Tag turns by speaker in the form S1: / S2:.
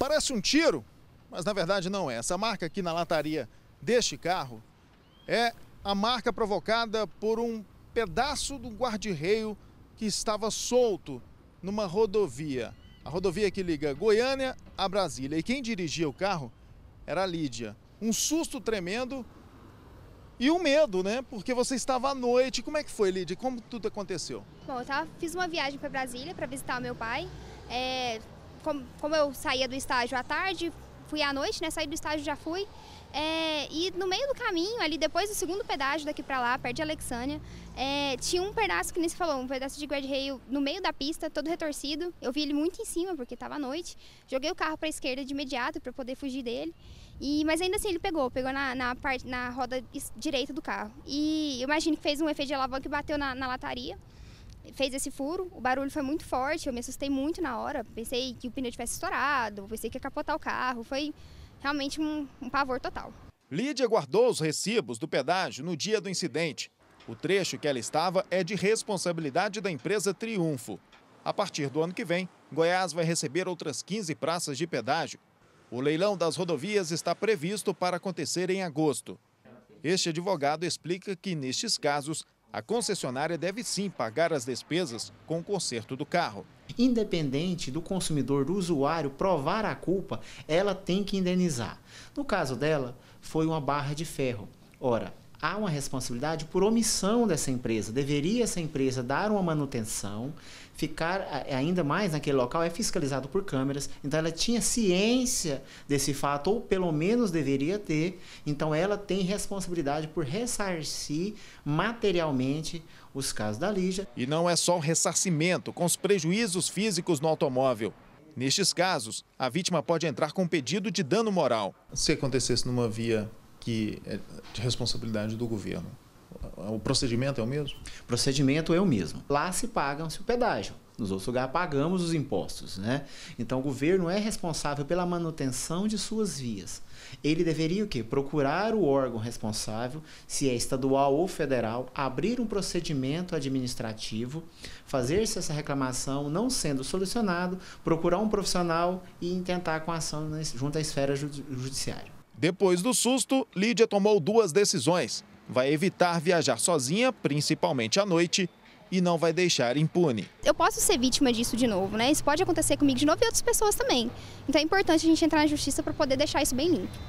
S1: Parece um tiro, mas na verdade não é. Essa marca aqui na lataria deste carro é a marca provocada por um pedaço do guarda-reio que estava solto numa rodovia. A rodovia que liga Goiânia a Brasília. E quem dirigia o carro era a Lídia. Um susto tremendo e um medo, né? Porque você estava à noite. Como é que foi, Lídia? Como tudo aconteceu?
S2: Bom, eu tava, fiz uma viagem para Brasília para visitar o meu pai. É, como, como eu saía do estágio à tarde, fui à noite, né? Saí do estágio já fui. É, e no meio do caminho, ali depois do segundo pedágio daqui para lá, perto de Alexânia, é, tinha um pedaço que nem se falou, um pedaço de guardrail no meio da pista, todo retorcido. Eu vi ele muito em cima porque estava à noite. Joguei o carro para a esquerda de imediato para poder fugir dele. E, mas ainda assim ele pegou, pegou na, na, parte, na roda direita do carro. E eu imagino que fez um efeito de alavanca e bateu na, na lataria fez esse furo, o barulho foi muito forte, eu me assustei muito na hora, pensei que o pneu tivesse estourado, pensei que ia capotar o carro, foi realmente um, um pavor total.
S1: Lídia guardou os recibos do pedágio no dia do incidente. O trecho que ela estava é de responsabilidade da empresa Triunfo. A partir do ano que vem, Goiás vai receber outras 15 praças de pedágio. O leilão das rodovias está previsto para acontecer em agosto. Este advogado explica que, nestes casos, a concessionária deve sim pagar as
S3: despesas com o conserto do carro. Independente do consumidor, do usuário provar a culpa, ela tem que indenizar. No caso dela, foi uma barra de ferro. Ora, há uma responsabilidade por omissão dessa empresa. Deveria essa empresa dar uma manutenção, ficar é, ainda mais naquele local, é fiscalizado por câmeras. Então ela tinha ciência desse fato, ou pelo menos deveria ter. Então ela tem responsabilidade por ressarcir materialmente os casos da Lígia. E não é
S1: só o ressarcimento com os prejuízos físicos no automóvel. Nestes casos, a vítima pode entrar com pedido de dano moral. Se acontecesse numa via que é de
S3: responsabilidade do governo. O procedimento é o mesmo? O procedimento é o mesmo. Lá se pagam-se o pedágio. Nos outros lugares pagamos os impostos, né? Então o governo é responsável pela manutenção de suas vias. Ele deveria o quê? Procurar o órgão responsável, se é estadual ou federal, abrir um procedimento administrativo, fazer-se essa reclamação não sendo solucionado, procurar um profissional e intentar com a ação junto à esfera judiciária.
S1: Depois do susto, Lídia tomou duas decisões. Vai evitar viajar sozinha, principalmente à noite, e não vai deixar impune.
S2: Eu posso ser vítima disso de novo, né? Isso pode acontecer comigo de novo e outras pessoas também. Então é importante a gente entrar na justiça para poder deixar isso bem limpo.